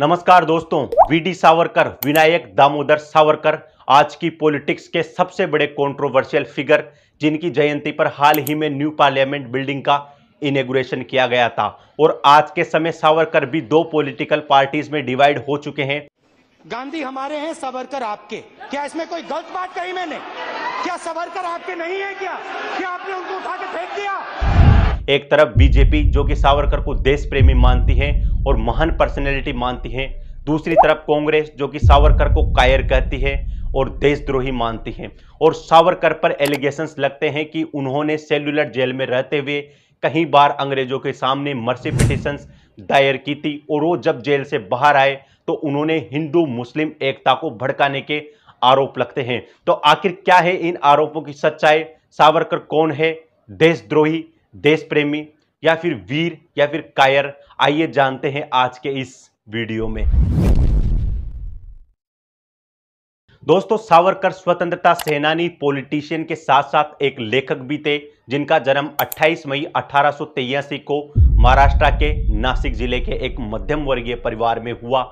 नमस्कार दोस्तों वीडी सावरकर विनायक दामोदर सावरकर आज की पॉलिटिक्स के सबसे बड़े कंट्रोवर्शियल फिगर जिनकी जयंती पर हाल ही में न्यू पार्लियामेंट बिल्डिंग का इनेग्रेशन किया गया था और आज के समय सावरकर भी दो पॉलिटिकल पार्टीज में डिवाइड हो चुके हैं गांधी हमारे हैं सावरकर आपके क्या इसमें कोई गलत बात कही मैंने क्या सावरकर आपके नहीं है क्या क्या आपने उनको उठा के फेंक दिया एक तरफ बीजेपी जो कि सावरकर को देश प्रेमी मानती है और महान पर्सनैलिटी मानती है दूसरी तरफ कांग्रेस जो कि सावरकर को कायर कहती है और देशद्रोही मानती है और सावरकर पर एलिगेशंस लगते हैं कि उन्होंने सेलुलर जेल में रहते हुए कई बार अंग्रेजों के सामने मर्सी पिटिशंस दायर की थी और वो जब जेल से बाहर आए तो उन्होंने हिंदू मुस्लिम एकता को भड़काने के आरोप लगते हैं तो आखिर क्या है इन आरोपों की सच्चाई सावरकर कौन है देशद्रोही देश प्रेमी या फिर वीर या फिर कायर आइए जानते हैं आज के इस वीडियो में दोस्तों सावरकर स्वतंत्रता सेनानी पॉलिटिशियन के साथ साथ एक लेखक भी थे जिनका जन्म 28 मई अठारह को महाराष्ट्र के नासिक जिले के एक मध्यम वर्गीय परिवार में हुआ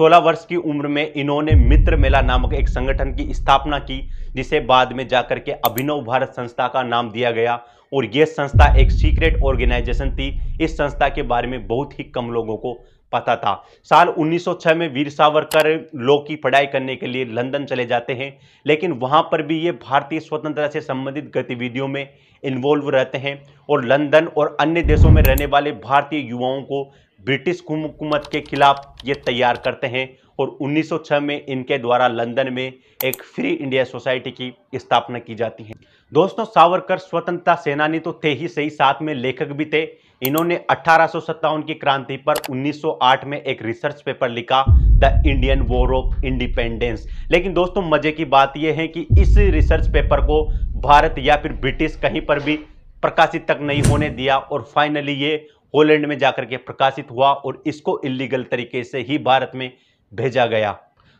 16 वर्ष की उम्र में इन्होंने मित्र मेला नामक एक संगठन की स्थापना की जिसे बाद में जाकर के अभिनव भारत संस्था का नाम दिया गया और ये संस्था एक सीक्रेट ऑर्गेनाइजेशन थी इस संस्था के बारे में बहुत ही कम लोगों को पता था साल 1906 में वीर सावरकर लोग की पढ़ाई करने के लिए लंदन चले जाते हैं लेकिन वहां पर भी ये भारतीय स्वतंत्रता से संबंधित गतिविधियों में इन्वॉल्व रहते हैं और लंदन और अन्य देशों में रहने वाले भारतीय युवाओं को ब्रिटिश हुकूमत के खिलाफ ये तैयार करते हैं और 1906 में इनके द्वारा लंदन में एक फ्री इंडिया सोसाइटी की स्थापना की जाती है दोस्तों सावरकर स्वतंत्रता सेनानी तो थे ही सही साथ में लेखक भी थे इन्होंने अठारह की क्रांति पर 1908 में एक रिसर्च पेपर लिखा the Indian war of independence लेकिन दोस्तों मजे की बात यह है कि इस रिसर्च पेपर को भारत या फिर ब्रिटिश कहीं पर भी प्रकाशित तक नहीं होने दिया और फाइनली ये हॉलैंड में जाकर के प्रकाशित हुआ और इसको इलीगल तरीके से ही भारत में भेजा गया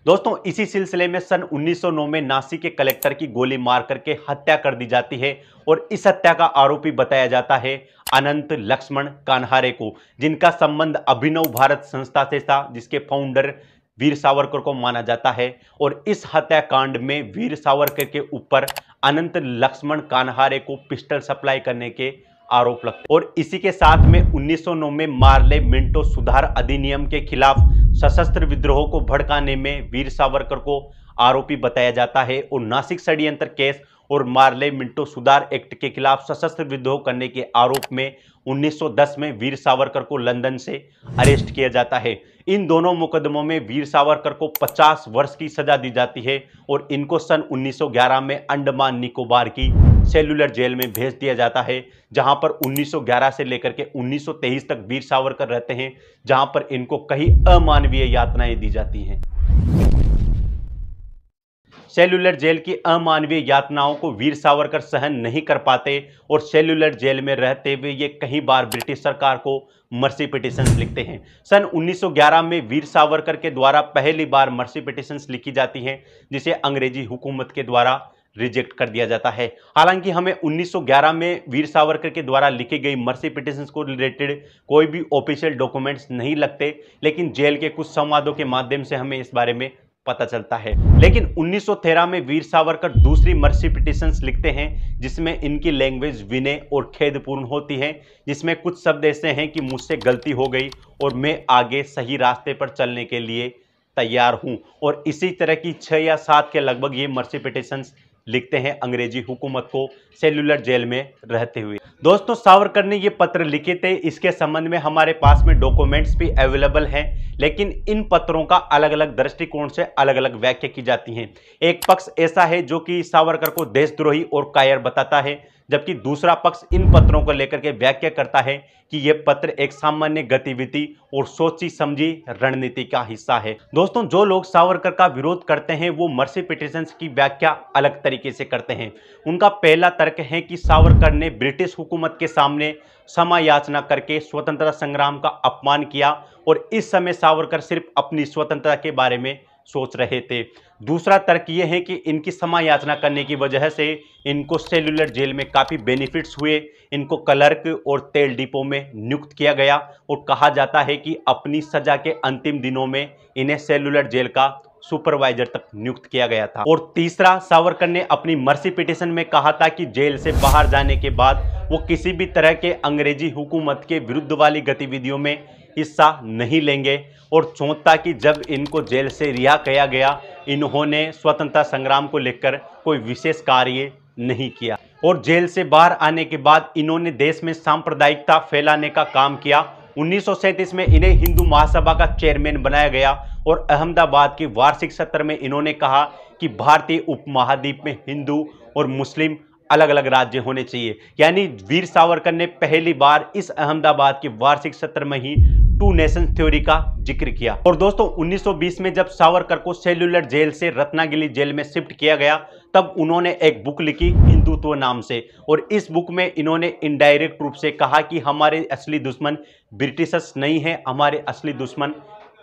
दोस्तों इसी सिलसिले में सन 1909 में नासिक के कलेक्टर की गोली मार करके हत्या कर दी जाती है और इस हत्या का आरोपी बताया जाता है अनंत लक्ष्मण कान्हारे को जिनका संबंध अभिनव भारत संस्था से था जिसके फाउंडर वीर सावरकर को माना जाता है और इस हत्याकांड में वीर सावरकर के ऊपर अनंत लक्ष्मण कान्हारे को पिस्टल सप्लाई करने के आरोप लगते और इसी के साथ में 1909 में मार्ले मिंटो सुधार अधिनियम के खिलाफ सशस्त्र विद्रोह को भड़काने में वीर सावरकर को आरोपी बताया जाता है और नासिक षड्यंत्र केस और मार्ले मिंटो सुधार एक्ट के खिलाफ सशस्त्र विद्रोह करने के आरोप में 1910 में वीर सावरकर को लंदन से अरेस्ट किया जाता है इन दोनों मुकदमों में वीर सावरकर को 50 वर्ष की सजा दी जाती है और इनको सन 1911 में अंडमान निकोबार की सेलुलर जेल में भेज दिया जाता है जहां पर 1911 से लेकर के 1923 तक वीर सावरकर रहते हैं जहां पर इनको कई अमानवीय यातनाएं दी जाती हैं सेलुलर जेल की अमानवीय यातनाओं को वीर सावरकर सहन नहीं कर पाते और सेलुलर जेल में रहते हुए ये कई बार ब्रिटिश सरकार को मर्सी पिटिशंस लिखते हैं सन 1911 में वीर सावरकर के द्वारा पहली बार मर्सी पिटिशंस लिखी जाती हैं जिसे अंग्रेजी हुकूमत के द्वारा रिजेक्ट कर दिया जाता है हालांकि हमें 1911 में वीर सावरकर के द्वारा लिखी गई मर्सी पिटिशन को रिलेटेड कोई भी ऑफिशियल डॉक्यूमेंट्स नहीं लगते लेकिन जेल के कुछ संवादों के माध्यम से हमें इस बारे में पता चलता है लेकिन 1913 में वीर सावरकर दूसरी मर्सी पिटिशन लिखते हैं जिसमें इनकी लैंग्वेज विनय और खेदपूर्ण होती है जिसमें कुछ शब्द ऐसे हैं कि मुझसे गलती हो गई और मैं आगे सही रास्ते पर चलने के लिए तैयार हूँ और इसी तरह की छः या सात के लगभग ये मर्सी पिटिशन लिखते हैं अंग्रेजी हुकूमत को सेलुलर जेल में रहते हुए दोस्तों सावरकर ने ये पत्र लिखे थे इसके संबंध में हमारे पास में डॉक्यूमेंट्स भी अवेलेबल हैं लेकिन इन पत्रों का अलग अलग दृष्टिकोण से अलग अलग व्याख्या की जाती है एक पक्ष ऐसा है जो कि सावरकर को देशद्रोही और कायर बताता है जबकि दूसरा पक्ष इन पत्रों को लेकर के व्याख्या करता है कि ये पत्र एक सामान्य गतिविधि और सोची समझी रणनीति का हिस्सा है दोस्तों जो लोग सावरकर का विरोध करते हैं वो मर्सी पिटिशन की व्याख्या अलग तरीके से करते हैं उनका पहला तर्क है कि सावरकर ने ब्रिटिश हुकूमत के सामने समा याचना करके स्वतंत्रता संग्राम का अपमान किया और इस समय सावरकर सिर्फ अपनी स्वतंत्रता के बारे में सोच रहे थे दूसरा तर्क ये है कि इनकी समा याचना करने की वजह से इनको सेलुलर जेल में काफ़ी बेनिफिट्स हुए इनको क्लर्क और तेल डिपो में नियुक्त किया गया और कहा जाता है कि अपनी सजा के अंतिम दिनों में इन्हें सेलुलर जेल का सुपरवाइजर तक नियुक्त किया गया था और तीसरा सावरकर ने अपनी मर्सी पिटिशन में कहा था कि जेल से बाहर जाने के बाद वो किसी भी तरह के अंग्रेजी हुकूमत के विरुद्ध वाली गतिविधियों में हिस्सा नहीं लेंगे और चौथा कि जब इनको जेल से रिहा किया गया इन्होंने स्वतंत्रता संग्राम को लेकर कोई विशेष कार्य नहीं किया और जेल से बाहर आने के बाद इन्होंने देश में सांप्रदायिकता फैलाने का काम किया उन्नीस में इन्हें हिंदू महासभा का चेयरमैन बनाया गया और अहमदाबाद की वार्षिक सत्र में इन्होंने कहा कि भारतीय उपमहाद्वीप में हिंदू और मुस्लिम अलग अलग राज्य होने चाहिए यानी वीर सावरकर ने पहली बार इस अहमदाबाद के वार्षिक सत्र में ही टू नेशन थ्योरी का जिक्र किया और दोस्तों 1920 में जब सावरकर को सेल्यूलर जेल से रत्नागिरी जेल में शिफ्ट किया गया तब उन्होंने एक बुक लिखी हिंदुत्व नाम से और इस बुक में इन्होंने इनडायरेक्ट रूप से कहा कि हमारे असली दुश्मन ब्रिटिशर्स नहीं है हमारे असली दुश्मन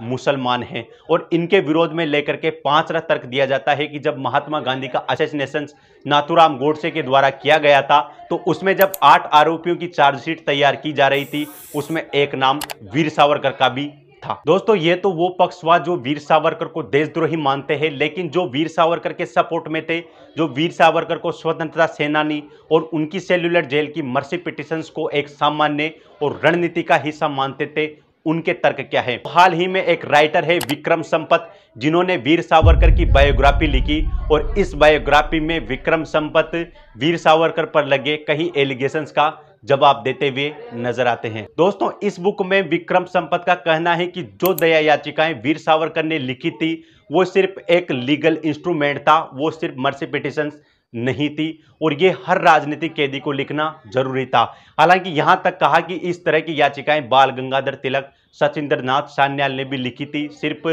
मुसलमान हैं और इनके विरोध में लेकर के पांचवा तर्क दिया जाता है कि जब महात्मा गांधी का असेसनेशन नाथुराम गोडसे के द्वारा किया गया था तो उसमें जब आठ आरोपियों की चार्जशीट तैयार की जा रही थी उसमें एक नाम वीर सावरकर का भी था दोस्तों ये तो वो पक्ष हुआ जो वीर सावरकर को देशद्रोही मानते हैं लेकिन जो वीर सावरकर के सपोर्ट में थे जो वीर सावरकर को स्वतंत्रता सेनानी और उनकी सेल्यूलर जेल की मर्सी पिटिशंस को एक सामान्य और रणनीति का हिस्सा मानते थे उनके तर्क क्या है हाल ही में एक राइटर है विक्रम संपत जिन्होंने वीर सावरकर की बायोग्राफी लिखी और इस बायोग्राफी में विक्रम संपत वीर सावरकर पर लगे कई एलिगेशन का जवाब देते हुए नजर आते हैं दोस्तों इस बुक में विक्रम संपत का कहना है कि जो दया याचिकाएं वीर सावरकर ने लिखी थी वो सिर्फ एक लीगल इंस्ट्रूमेंट था वो सिर्फ मर्सी पिटिशंस नहीं थी और ये हर राजनीतिक कैदी को लिखना जरूरी था हालांकि यहाँ तक कहा कि इस तरह की याचिकाएं बाल गंगाधर तिलक सचिंद्र नाथ सान्याल ने भी लिखी थी सिर्फ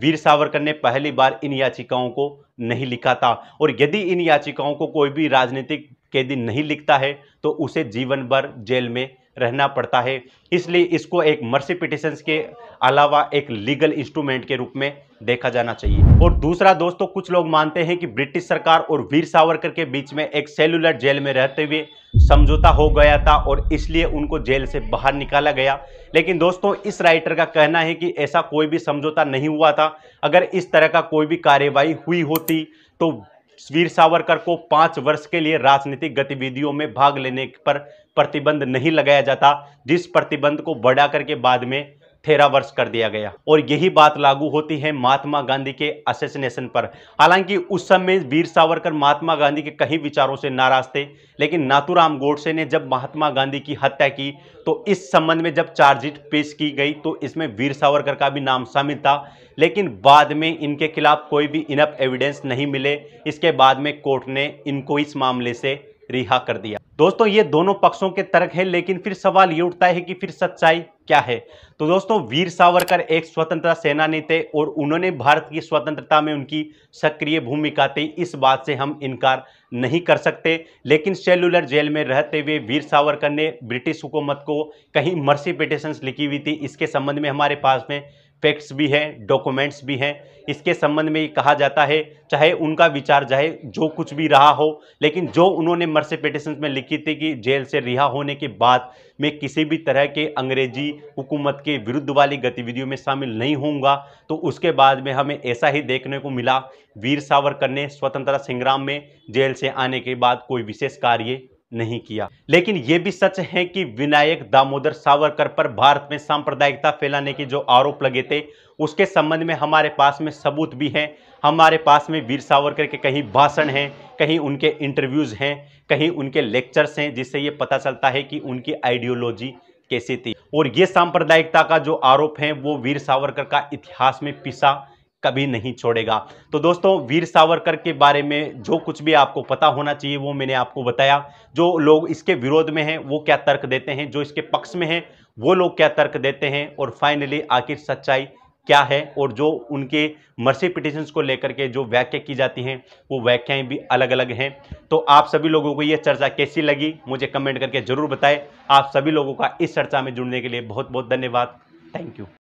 वीर सावरकर ने पहली बार इन याचिकाओं को नहीं लिखा था और यदि इन याचिकाओं को कोई भी राजनीतिक कैदी नहीं लिखता है तो उसे जीवन भर जेल में रहना पड़ता है इसलिए इसको एक मर्सी पिटिशंस के अलावा एक लीगल इंस्ट्रूमेंट के रूप में देखा जाना चाहिए और दूसरा दोस्तों तो कुछ लोग मानते हैं कि ब्रिटिश सरकार और वीर सावरकर के बीच में एक सेलुलर जेल में रहते हुए समझौता हो गया था और इसलिए उनको जेल से बाहर निकाला गया लेकिन दोस्तों इस राइटर का कहना है कि ऐसा कोई भी समझौता नहीं हुआ था अगर इस तरह का कोई भी कार्यवाही हुई होती तो वीर सावरकर को पाँच वर्ष के लिए राजनीतिक गतिविधियों में भाग लेने पर प्रतिबंध नहीं लगाया जाता जिस प्रतिबंध को बढ़ाकर के बाद में वर्ष कर दिया गया और यही बात लागू होती है महात्मा गांधी के असेसिनेशन पर हालांकि उस समय वीर सावरकर महात्मा गांधी के कई विचारों से नाराज थे लेकिन नाथुराम गोडसे ने जब महात्मा गांधी की हत्या की तो इस संबंध में जब चार्जशीट पेश की गई तो इसमें वीर सावरकर का भी नाम शामिल था लेकिन बाद में इनके खिलाफ कोई भी इनफ एविडेंस नहीं मिले इसके बाद में कोर्ट ने इनको इस मामले से रिहा कर दिया दोस्तों ये दोनों पक्षों के तर्क है लेकिन फिर सवाल ये उठता है कि फिर सच्चाई क्या है तो दोस्तों वीर सावरकर एक स्वतंत्रता सेनानी थे और उन्होंने भारत की स्वतंत्रता में उनकी सक्रिय भूमिका थी इस बात से हम इनकार नहीं कर सकते लेकिन सेलुलर जेल में रहते हुए वीर सावरकर ने ब्रिटिश हुकूमत को कहीं मर्सी पिटिशंस लिखी हुई थी इसके संबंध में हमारे पास में फैक्ट्स भी हैं डॉक्यूमेंट्स भी हैं इसके संबंध में कहा जाता है चाहे उनका विचार चाहे जो कुछ भी रहा हो लेकिन जो उन्होंने मर्से पिटिशन में लिखी थी कि जेल से रिहा होने के बाद मैं किसी भी तरह के अंग्रेजी हुकूमत के विरुद्ध वाली गतिविधियों में शामिल नहीं होऊंगा तो उसके बाद में हमें ऐसा ही देखने को मिला वीर सावरकर ने स्वतंत्रता संग्राम में जेल से आने के बाद कोई विशेष कार्य नहीं किया लेकिन यह भी सच है कि विनायक दामोदर सावरकर पर भारत में सांप्रदायिकता फैलाने के जो आरोप लगे थे उसके संबंध में हमारे पास में सबूत भी हैं हमारे पास में वीर सावरकर के कहीं भाषण हैं कहीं उनके इंटरव्यूज़ हैं कहीं उनके लेक्चर्स हैं जिससे ये पता चलता है कि उनकी आइडियोलॉजी कैसी थी और ये सांप्रदायिकता का जो आरोप है वो वीर सावरकर का इतिहास में पिसा कभी नहीं छोड़ेगा तो दोस्तों वीर सावरकर के बारे में जो कुछ भी आपको पता होना चाहिए वो मैंने आपको बताया जो लोग इसके विरोध में हैं वो क्या तर्क देते हैं जो इसके पक्ष में हैं वो लोग क्या तर्क देते हैं और फाइनली आखिर सच्चाई क्या है और जो उनके मर्सी पिटिशंस को लेकर के जो व्याख्या की जाती हैं वो व्याख्याएं भी अलग अलग हैं तो आप सभी लोगों को ये चर्चा कैसी लगी मुझे कमेंट करके ज़रूर बताएं आप सभी लोगों का इस चर्चा में जुड़ने के लिए बहुत बहुत धन्यवाद थैंक यू